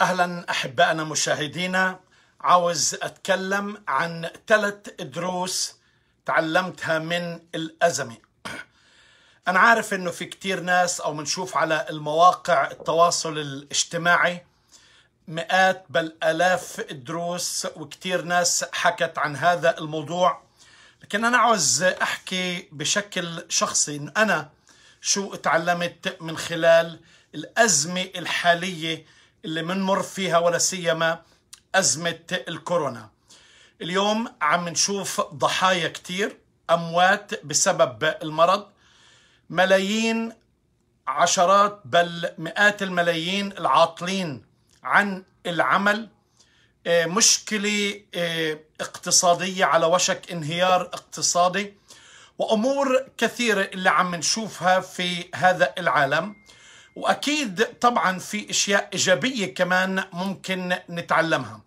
اهلا احبائنا مشاهدينا عاوز اتكلم عن ثلاث دروس تعلمتها من الازمه انا عارف انه في كتير ناس او منشوف على المواقع التواصل الاجتماعي مئات بل الاف الدروس وكتير ناس حكت عن هذا الموضوع لكن انا عاوز احكي بشكل شخصي انه انا شو تعلمت من خلال الازمه الحاليه اللي منمر فيها ولا سيما أزمة الكورونا اليوم عم نشوف ضحايا كتير أموات بسبب المرض ملايين عشرات بل مئات الملايين العاطلين عن العمل آه، مشكلة آه، اقتصادية على وشك انهيار اقتصادي وأمور كثيرة اللي عم نشوفها في هذا العالم واكيد طبعا في اشياء ايجابيه كمان ممكن نتعلمها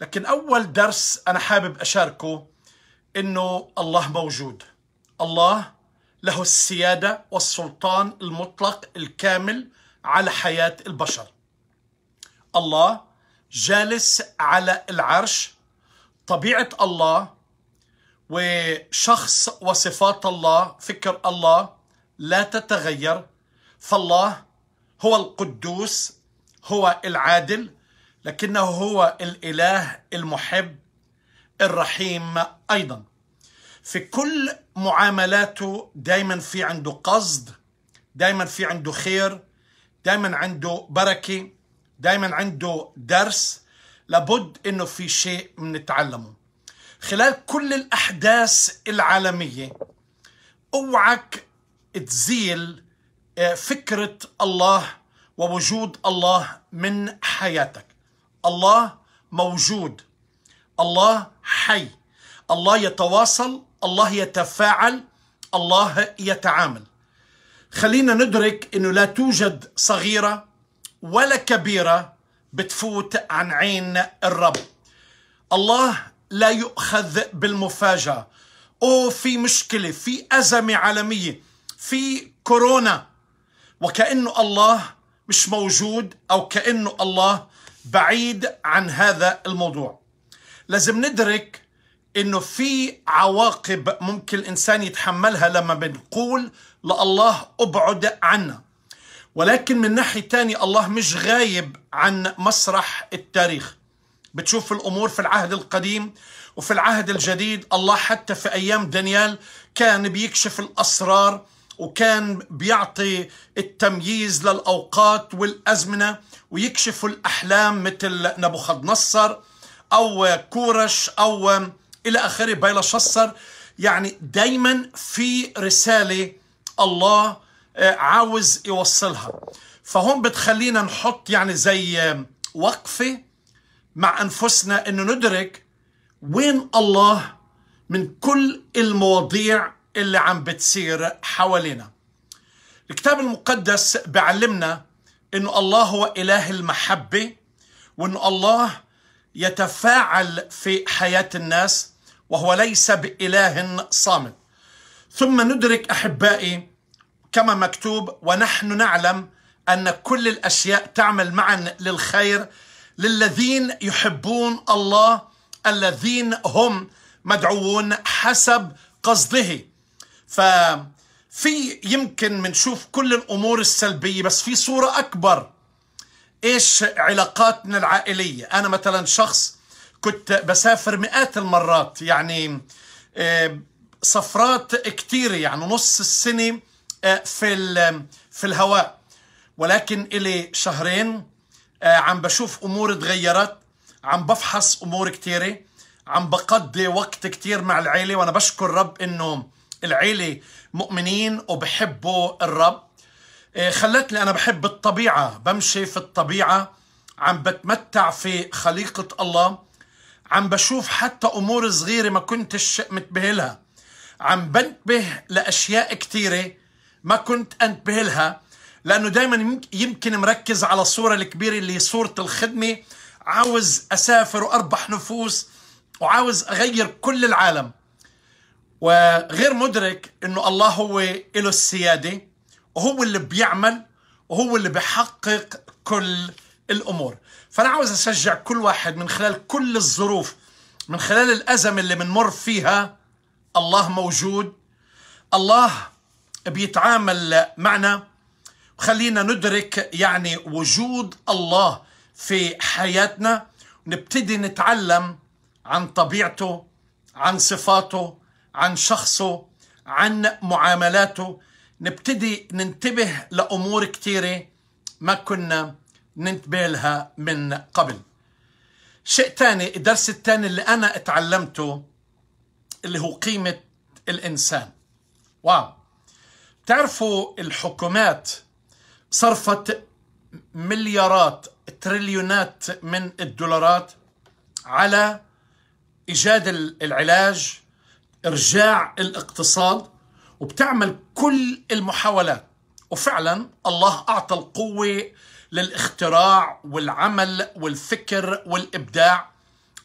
لكن اول درس انا حابب اشاركه انه الله موجود الله له السياده والسلطان المطلق الكامل على حياه البشر الله جالس على العرش طبيعه الله وشخص وصفات الله فكر الله لا تتغير فالله هو القدوس هو العادل لكنه هو الاله المحب الرحيم ايضا في كل معاملاته دايما في عنده قصد دايما في عنده خير دايما عنده بركه دايما عنده درس لابد انه في شيء نتعلمه خلال كل الاحداث العالميه اوعك تزيل آه، فكرة الله ووجود الله من حياتك الله موجود الله حي الله يتواصل الله يتفاعل الله يتعامل خلينا ندرك انه لا توجد صغيره ولا كبيره بتفوت عن عين الرب الله لا يؤخذ بالمفاجاه او في مشكله في ازمه عالميه في كورونا وكأنه الله مش موجود أو كأنه الله بعيد عن هذا الموضوع لازم ندرك انه في عواقب ممكن الانسان يتحملها لما بنقول لله ابعد عنا ولكن من ناحية تانية الله مش غايب عن مسرح التاريخ بتشوف الأمور في العهد القديم وفي العهد الجديد الله حتى في أيام دانيال كان بيكشف الأسرار وكان بيعطي التمييز للأوقات والأزمنة ويكشف الأحلام مثل نبوخذ نصر أو كورش أو إلى آخره بيلشصر يعني دايما في رسالة الله آه، عاوز يوصلها فهم بتخلينا نحط يعني زي آه، وقفة مع أنفسنا أنه ندرك وين الله من كل المواضيع اللي عم بتصير حوالينا الكتاب المقدس بعلمنا انه الله هو اله المحبه وانه الله يتفاعل في حياه الناس وهو ليس باله صامت ثم ندرك احبائي كما مكتوب ونحن نعلم ان كل الاشياء تعمل معا للخير للذين يحبون الله الذين هم مدعوون حسب قصده ففي يمكن بنشوف كل الامور السلبيه بس في صوره اكبر ايش علاقاتنا العائليه انا مثلا شخص كنت بسافر مئات المرات يعني سفرات آه، كثيرة يعني نص السنة آه، في في الهواء ولكن إلي شهرين آه، عم بشوف أمور تغيرت عم بفحص أمور كثيرة عم بقضي وقت كثير مع العيلة وأنا بشكر رب إنه العيلة مؤمنين وبحبوا الرب آه، خلتني أنا بحب الطبيعة بمشي في الطبيعة عم بتمتع في خليقة الله عم بشوف حتى أمور صغيرة ما كنتش متبه لها عم بنتبه لأشياء كثيرة ما كنت أنتبه لها لأنه دايما يمكن مركز على الصورة الكبيرة اللي هي صورة الخدمة عاوز أسافر وأربح نفوس وعاوز أغير كل العالم وغير مدرك انه الله هو له السياده وهو اللي بيعمل وهو اللي بيحقق كل الامور فانا عاوز اشجع كل واحد من خلال كل الظروف من خلال الازمه اللي بنمر فيها الله موجود الله بيتعامل معنا وخلينا ندرك يعني وجود الله في حياتنا ونبتدي نتعلم عن طبيعته عن صفاته عن شخصه عن معاملاته نبتدي ننتبه لأمور كثيرة ما كنا ننتبه لها من قبل شيء ثاني الدرس الثاني اللي أنا اتعلمته اللي هو قيمة الإنسان واو بتعرفوا الحكومات صرفت مليارات تريليونات من الدولارات على إيجاد العلاج إرجاع الاقتصاد وبتعمل كل المحاولات وفعلا الله أعطى القوة للاختراع والعمل والفكر والإبداع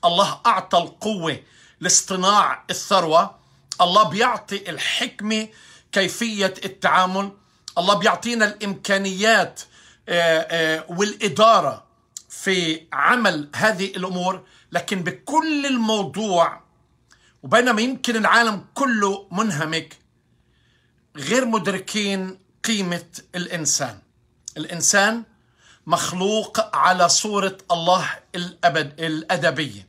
الله أعطى القوة لاصطناع الثروة الله بيعطي الحكمة كيفية التعامل الله بيعطينا الإمكانيات آه، آه، والإدارة في عمل هذه الأمور لكن بكل الموضوع وبينما يمكن العالم كله منهمك غير مدركين قيمة الإنسان الإنسان مخلوق على صورة الله الأبد الأدبية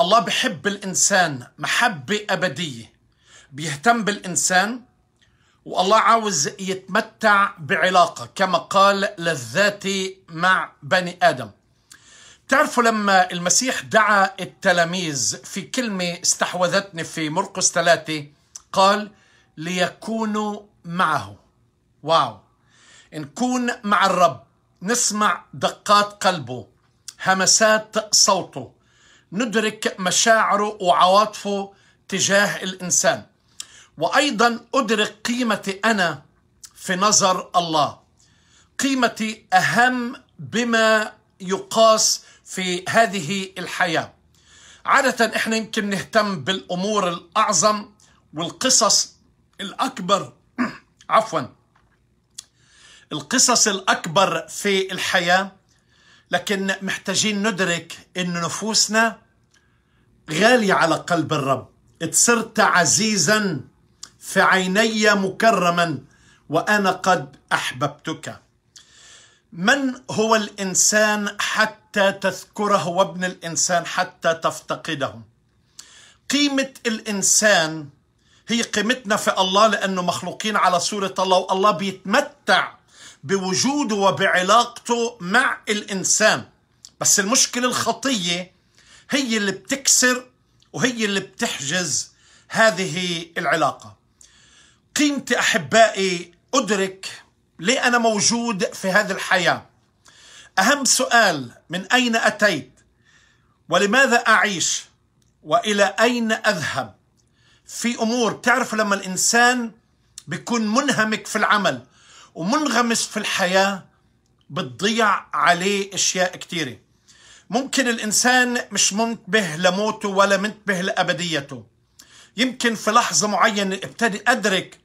الله بحب الإنسان محبة أبدية بيهتم بالإنسان والله عاوز يتمتع بعلاقة كما قال للذات مع بني آدم تعرفوا لما المسيح دعا التلاميذ في كلمة استحوذتني في مرقس ثلاثة قال ليكونوا معه واو نكون مع الرب نسمع دقات قلبه همسات صوته ندرك مشاعره وعواطفه تجاه الإنسان وأيضا أدرك قيمتي أنا في نظر الله قيمتي أهم بما يقاس في هذه الحياة عادة إحنا يمكن نهتم بالأمور الأعظم والقصص الأكبر عفوا القصص الأكبر في الحياة لكن محتاجين ندرك أن نفوسنا غالية على قلب الرب اتصرت عزيزا في عيني مكرما وأنا قد أحببتك من هو الإنسان حتى حتى تذكره وابن الانسان حتى تفتقده قيمه الانسان هي قيمتنا في الله لانه مخلوقين على صوره الله والله بيتمتع بوجوده وبعلاقته مع الانسان بس المشكله الخطيه هي اللي بتكسر وهي اللي بتحجز هذه العلاقه قيمتي احبائي ادرك ليه انا موجود في هذه الحياه أهم سؤال من أين أتيت ولماذا أعيش وإلى أين أذهب في أمور تعرف لما الإنسان بيكون منهمك في العمل ومنغمس في الحياة بتضيع عليه أشياء كثيرة ممكن الإنسان مش منتبه لموته ولا منتبه لأبديته يمكن في لحظة معينة ابتدي أدرك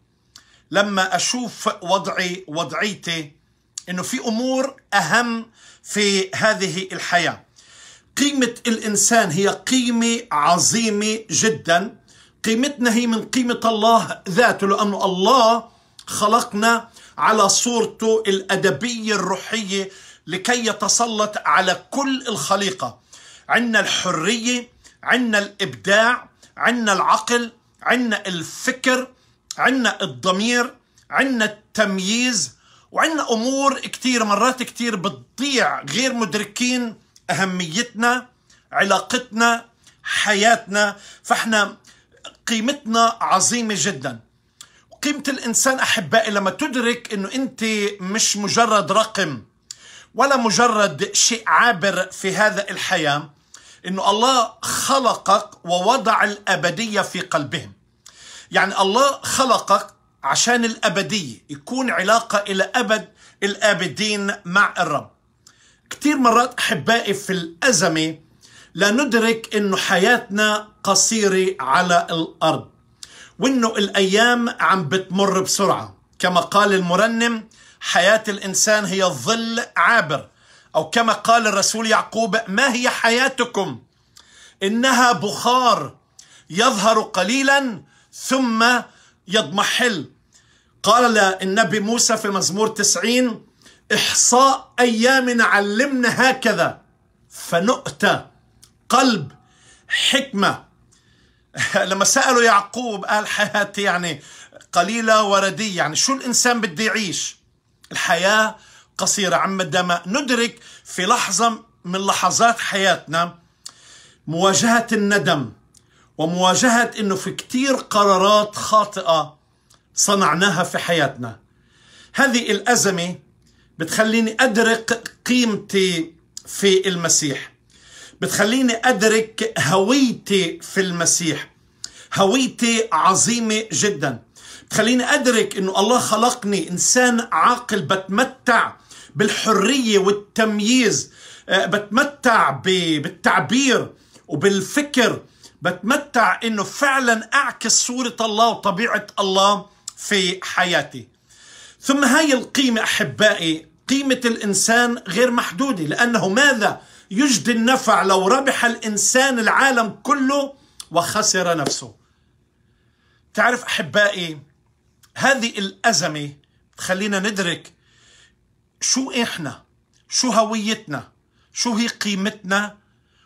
لما أشوف وضعي وضعيتي انه في امور اهم في هذه الحياه قيمه الانسان هي قيمه عظيمه جدا قيمتنا هي من قيمه الله ذاته لانه الله خلقنا على صورته الادبيه الروحيه لكي يتسلط على كل الخليقه عندنا الحريه عندنا الابداع عندنا العقل عندنا الفكر عندنا الضمير عندنا التمييز وعندنا امور كثير مرات كثير بتضيع غير مدركين اهميتنا علاقتنا حياتنا فاحنا قيمتنا عظيمه جدا قيمه الانسان احبائي لما تدرك انه انت مش مجرد رقم ولا مجرد شيء عابر في هذا الحياه انه الله خلقك ووضع الابديه في قلبهم يعني الله خلقك عشان الأبدية يكون علاقة إلى أبد الآبدين مع الرب كثير مرات أحبائي في الأزمة لا ندرك أنه حياتنا قصيرة على الأرض وأنه الأيام عم بتمر بسرعة كما قال المرنم حياة الإنسان هي ظل عابر أو كما قال الرسول يعقوب ما هي حياتكم إنها بخار يظهر قليلا ثم يضمحل قال النبي موسى في مزمور تسعين إحصاء أيامنا علمنا هكذا فنؤتى قلب حكمة لما سألوا يعقوب قال حياتي يعني قليلة وردية يعني شو الإنسان بده يعيش الحياة قصيرة عندما ندرك في لحظة من لحظات حياتنا مواجهة الندم ومواجهة أنه في كتير قرارات خاطئة صنعناها في حياتنا هذه الأزمة بتخليني أدرك قيمتي في المسيح بتخليني أدرك هويتي في المسيح هويتي عظيمة جدا بتخليني أدرك أنه الله خلقني إنسان عاقل بتمتع بالحرية والتمييز آه، بتمتع بالتعبير وبالفكر بتمتع انه فعلا اعكس صورة الله وطبيعة الله في حياتي ثم هاي القيمة احبائي قيمة الانسان غير محدودة لانه ماذا يجدي النفع لو ربح الانسان العالم كله وخسر نفسه تعرف احبائي هذه الازمة خلينا ندرك شو احنا شو هويتنا شو هي قيمتنا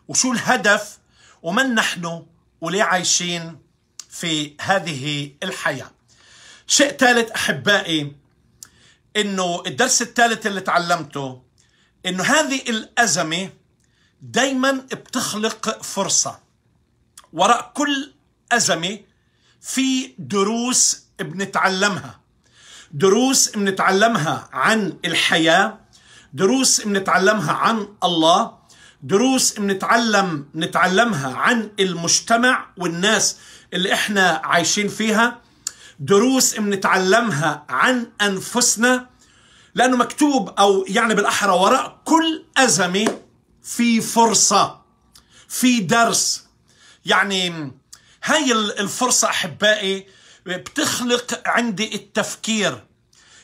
وشو الهدف ومن نحن وليه عايشين في هذه الحياة شيء ثالث أحبائي أنه الدرس الثالث اللي تعلمته أنه هذه الأزمة دايما بتخلق فرصة وراء كل أزمة في دروس بنتعلمها دروس بنتعلمها عن الحياة دروس بنتعلمها عن الله دروس بنتعلم نتعلمها عن المجتمع والناس اللي احنا عايشين فيها دروس بنتعلمها عن انفسنا لانه مكتوب او يعني بالاحرى وراء كل ازمه في فرصه في درس يعني هاي الفرصه احبائي بتخلق عندي التفكير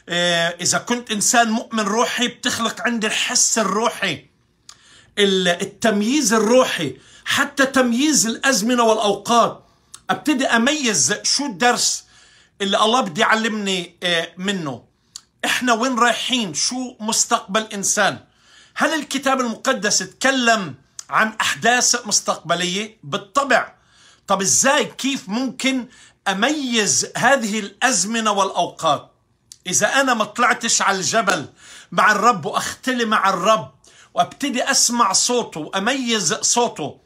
آه، إذا كنت إنسان مؤمن روحي بتخلق عندي الحس الروحي التمييز الروحي حتى تمييز الأزمنة والأوقات أبتدي أميز شو الدرس اللي الله بدي يعلمني آه، منه إحنا وين رايحين شو مستقبل إنسان هل الكتاب المقدس تكلم عن أحداث مستقبلية بالطبع طب إزاي كيف ممكن أميز هذه الأزمنة والأوقات إذا أنا ما طلعتش على الجبل مع الرب وأختلي مع الرب وابتدي اسمع صوته واميز صوته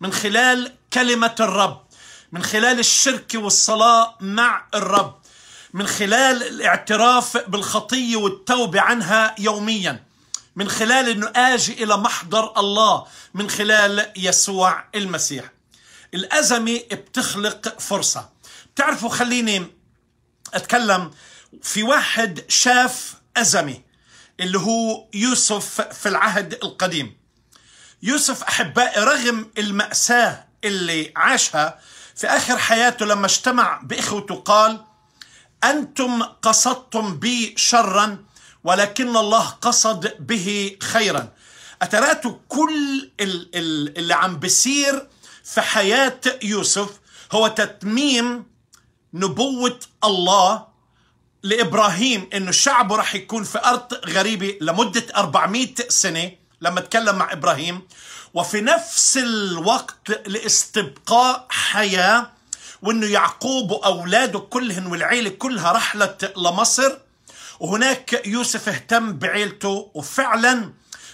من خلال كلمه الرب من خلال الشرك والصلاه مع الرب من خلال الاعتراف بالخطيه والتوبه عنها يوميا من خلال انه اجي الى محضر الله من خلال يسوع المسيح الازمه بتخلق فرصه بتعرفوا خليني اتكلم في واحد شاف ازمه اللي هو يوسف في العهد القديم يوسف أحبائي رغم المأساة اللي عاشها في آخر حياته لما اجتمع بإخوته قال أنتم قصدتم بي شرا ولكن الله قصد به خيرا أتراتوا كل اللي عم بيصير في حياة يوسف هو تتميم نبوة الله لابراهيم انه شعبه راح يكون في ارض غريبه لمده 400 سنه لما تكلم مع ابراهيم وفي نفس الوقت لاستبقاء حياه وانه يعقوب واولاده كلهن والعيله كلها رحلت لمصر وهناك يوسف اهتم بعيلته وفعلا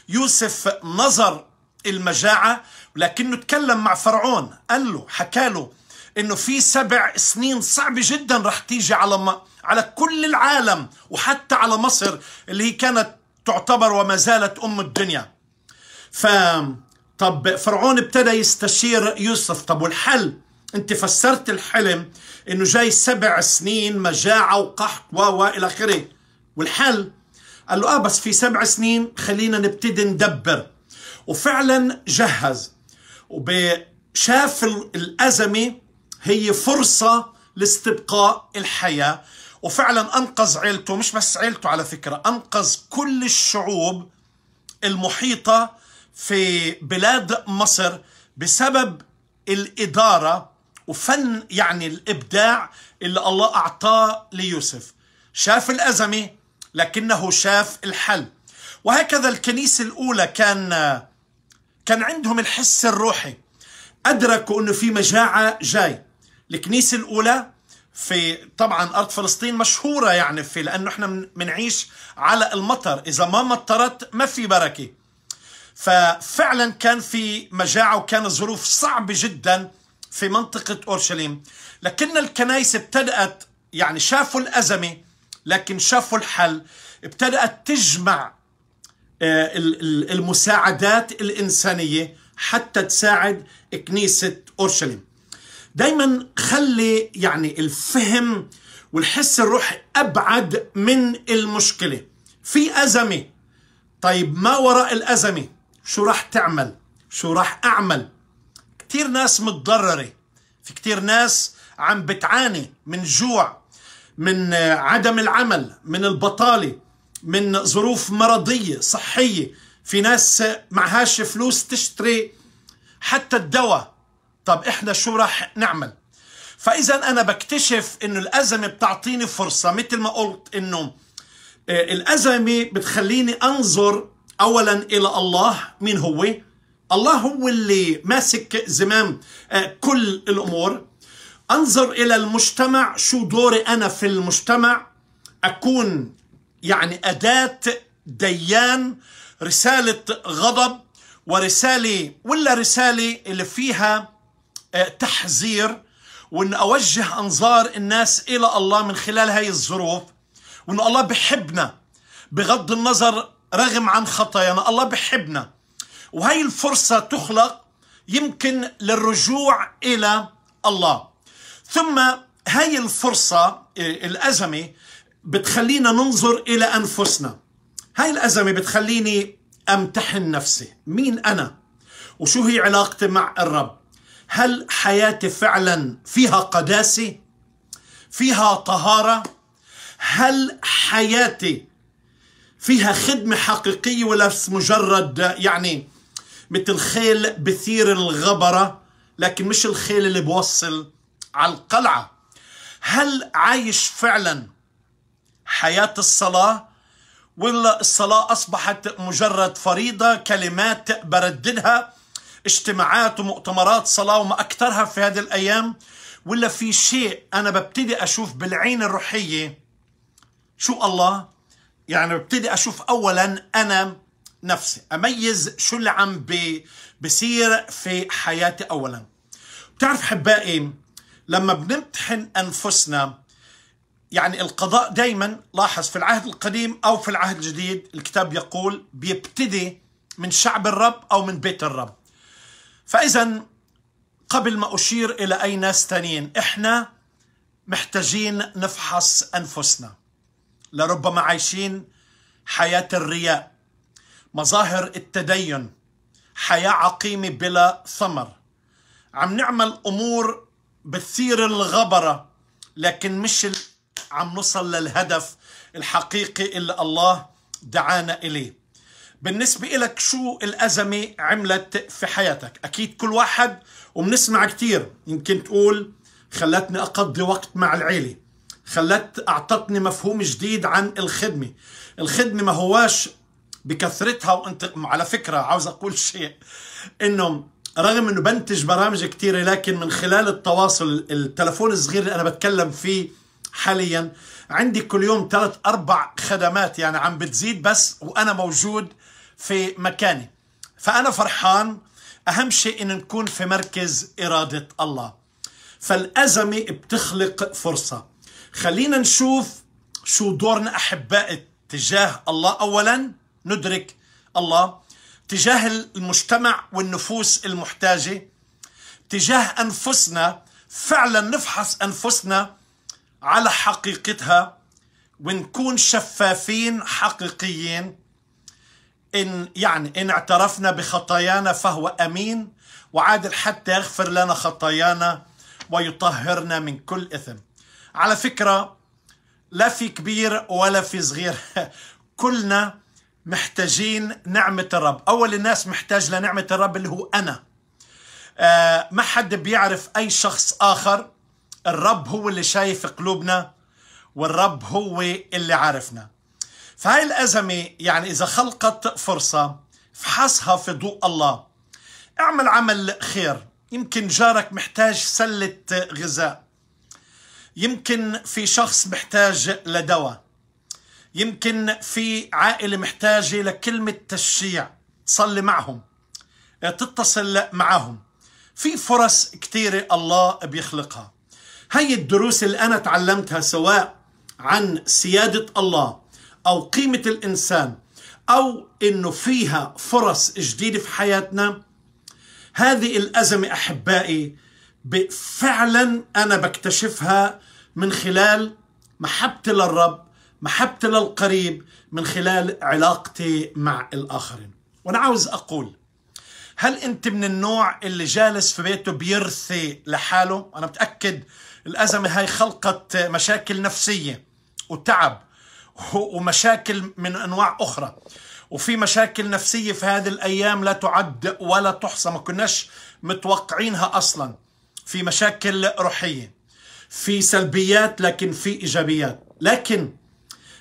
يوسف نظر المجاعه لكنه تكلم مع فرعون قال له حكى له انه في سبع سنين صعبه جدا رح تيجي على ما على كل العالم وحتى على مصر اللي هي كانت تعتبر وما زالت ام الدنيا ف طب فرعون ابتدى يستشير يوسف طب والحل انت فسرت الحلم انه جاي سبع سنين مجاعه وقحط و الى اخره والحل قال له اه بس في سبع سنين خلينا نبتدي ندبر وفعلا جهز وشاف الازمه هي فرصة لاستبقاء الحياة وفعلا أنقذ عيلته مش بس عيلته على فكرة أنقذ كل الشعوب المحيطة في بلاد مصر بسبب الإدارة وفن يعني الإبداع اللي الله أعطاه ليوسف شاف الأزمة لكنه شاف الحل وهكذا الكنيسة الأولى كان كان عندهم الحس الروحي أدركوا أنه في مجاعة جاي الكنيسة الأولى في طبعا أرض فلسطين مشهورة يعني في لأنه إحنا بنعيش على المطر إذا ما مطرت ما في بركة ففعلا كان في مجاعة وكان الظروف صعبة جدا في منطقة أورشليم لكن الكنائس ابتدأت يعني شافوا الأزمة لكن شافوا الحل ابتدأت تجمع آه، المساعدات الإنسانية حتى تساعد كنيسة أورشليم دايما خلي يعني الفهم والحس الروحي ابعد من المشكله في ازمه طيب ما وراء الازمه شو راح تعمل شو راح اعمل كثير ناس متضرره في كثير ناس عم بتعاني من جوع من عدم العمل من البطاله من ظروف مرضيه صحيه في ناس معهاش فلوس تشتري حتى الدواء طب احنا شو راح نعمل فاذا انا بكتشف انه الازمه بتعطيني فرصه مثل ما قلت انه آه، الازمه بتخليني انظر اولا الى الله مين هو الله هو اللي ماسك زمام آه، كل الامور انظر الى المجتمع شو دوري انا في المجتمع اكون يعني اداه ديان رساله غضب ورساله ولا رساله اللي فيها آه، تحذير وان اوجه انظار الناس الى الله من خلال هاي الظروف وان الله بحبنا بغض النظر رغم عن خطايانا الله بحبنا وهي الفرصة تخلق يمكن للرجوع إلى الله ثم هاي الفرصة آه، الأزمة بتخلينا ننظر إلى أنفسنا هاي الأزمة بتخليني أمتحن نفسي مين أنا وشو هي علاقتي مع الرب هل حياتي فعلا فيها قداسه فيها طهاره هل حياتي فيها خدمه حقيقيه ولا مجرد يعني مثل خيل بثير الغبره لكن مش الخيل اللي بوصل على القلعه هل عايش فعلا حياه الصلاه ولا الصلاه اصبحت مجرد فريضه كلمات برددها اجتماعات ومؤتمرات صلاة وما أكثرها في هذه الأيام ولا في شيء أنا ببتدي أشوف بالعين الروحية شو الله يعني ببتدي أشوف أولا أنا نفسي أميز شو اللي عم بي بصير في حياتي أولا بتعرف حبائي لما بنمتحن أنفسنا يعني القضاء دايما لاحظ في العهد القديم أو في العهد الجديد الكتاب يقول بيبتدي من شعب الرب أو من بيت الرب فإذا قبل ما أشير إلى أي ناس تانين إحنا محتاجين نفحص أنفسنا لربما عايشين حياة الرياء مظاهر التدين حياة عقيمة بلا ثمر عم نعمل أمور بتثير الغبرة لكن مش عم نوصل للهدف الحقيقي اللي الله دعانا إليه بالنسبة لك شو الأزمة عملت في حياتك أكيد كل واحد وبنسمع كثير يمكن تقول خلتني أقضي وقت مع العيلة خلت أعطتني مفهوم جديد عن الخدمة الخدمة ما هواش بكثرتها وانت على فكرة عاوز أقول شيء إنه رغم انه بنتج برامج كثيرة لكن من خلال التواصل التلفون الصغير اللي انا بتكلم فيه حاليا عندي كل يوم ثلاث اربع خدمات يعني عم بتزيد بس وانا موجود في مكاني فأنا فرحان أهم شيء إن نكون في مركز إرادة الله فالأزمة بتخلق فرصة خلينا نشوف شو دورنا أحباء تجاه الله أولا ندرك الله تجاه المجتمع والنفوس المحتاجة تجاه أنفسنا فعلا نفحص أنفسنا على حقيقتها ونكون شفافين حقيقيين إن يعني إن اعترفنا بخطايانا فهو أمين وعادل حتى يغفر لنا خطايانا ويطهرنا من كل إثم على فكرة لا في كبير ولا في صغير كلنا محتاجين نعمة الرب أول الناس محتاج لنعمة الرب اللي هو أنا آه ما حد بيعرف أي شخص آخر الرب هو اللي شايف قلوبنا والرب هو اللي عارفنا فهاي الأزمة يعني إذا خلقت فرصة فحصها في ضوء الله اعمل عمل خير يمكن جارك محتاج سلة غذاء يمكن في شخص محتاج لدواء يمكن في عائلة محتاجة لكلمة تشجيع تصلي معهم تتصل معهم في فرص كثيرة الله بيخلقها هاي الدروس اللي أنا تعلمتها سواء عن سيادة الله أو قيمة الإنسان أو أنه فيها فرص جديدة في حياتنا هذه الأزمة أحبائي فعلا أنا بكتشفها من خلال محبتي للرب محبتي للقريب من خلال علاقتي مع الآخرين وأنا عاوز أقول هل أنت من النوع اللي جالس في بيته بيرثي لحاله؟ أنا متأكد الأزمة هاي خلقت مشاكل نفسية وتعب ومشاكل من انواع اخرى وفي مشاكل نفسيه في هذه الايام لا تعد ولا تحصى ما كناش متوقعينها اصلا في مشاكل روحيه في سلبيات لكن في ايجابيات لكن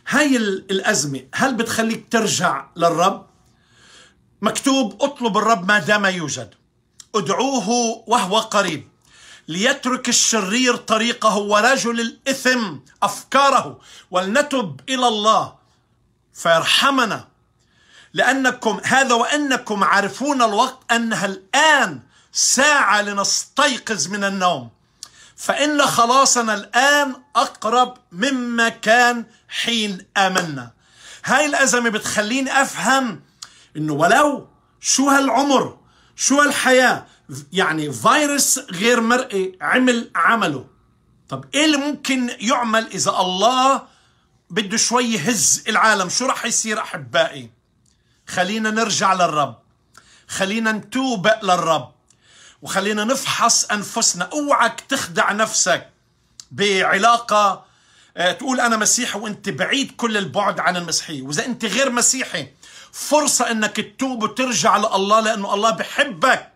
هاي الازمه هل بتخليك ترجع للرب مكتوب اطلب الرب ما دام يوجد ادعوه وهو قريب ليترك الشرير طريقه ورجل الإثم أفكاره ولنتب إلى الله فيرحمنا لأنكم هذا وأنكم عارفون الوقت أنها الآن ساعة لنستيقظ من النوم فإن خلاصنا الآن أقرب مما كان حين آمنا هاي الأزمة بتخليني أفهم إنه ولو شو هالعمر شو الحياة يعني فيروس غير مرئي عمل عمله طب ايه اللي ممكن يعمل اذا الله بده شوي يهز العالم شو راح يصير احبائي خلينا نرجع للرب خلينا نتوبق للرب وخلينا نفحص انفسنا اوعك تخدع نفسك بعلاقه آه، تقول انا مسيحي وانت بعيد كل البعد عن المسيحيه واذا انت غير مسيحي فرصة انك تتوب وترجع لله لانه الله بحبك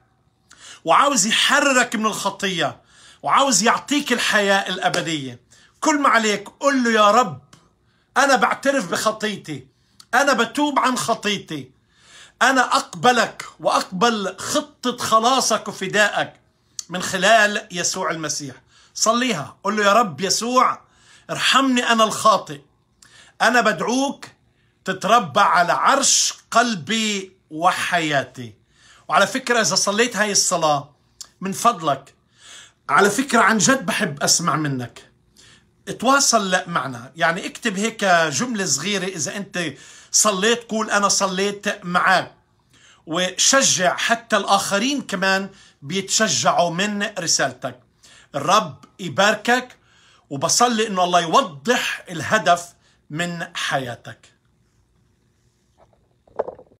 وعاوز يحررك من الخطية وعاوز يعطيك الحياة الأبدية كل ما عليك قل له يا رب أنا بعترف بخطيتي أنا بتوب عن خطيتي أنا أقبلك وأقبل خطة خلاصك وفدائك من خلال يسوع المسيح صليها قل له يا رب يسوع ارحمني أنا الخاطئ أنا بدعوك تتربى على عرش قلبي وحياتي وعلى فكرة إذا صليت هاي الصلاة من فضلك على فكرة عن جد بحب أسمع منك اتواصل لا معنا يعني اكتب هيك جملة صغيرة إذا أنت صليت قول أنا صليت معك وشجع حتى الآخرين كمان بيتشجعوا من رسالتك الرب يباركك وبصلي انه الله يوضح الهدف من حياتك